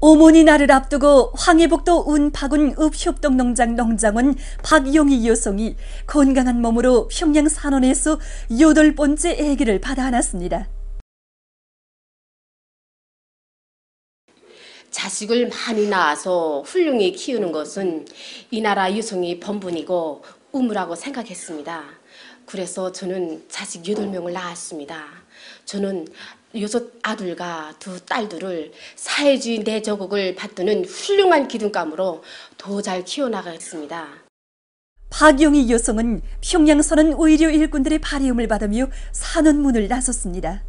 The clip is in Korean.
오모니 날을 앞두고 황해북도 운파군 읍협동 농장 농장원 박용희 여성이 건강한 몸으로 평양 산원에서 여덟 번째 아기를 받아 안았습니다. 자식을 많이 낳아서 훌륭히 키우는 것은 이 나라 유성이 범분이고 우무라고 생각했습니다. 그래서 저는 자식 8명을 낳았습니다. 저는 여섯 아들과 두 딸들을 사회주의 내 조국을 받드는 훌륭한 기둥감으로 더 잘 키워나가겠습니다. 박용희 여성은 평양 선언 의료 일꾼들의 발의음을 받으며 산원문을 나섰습니다.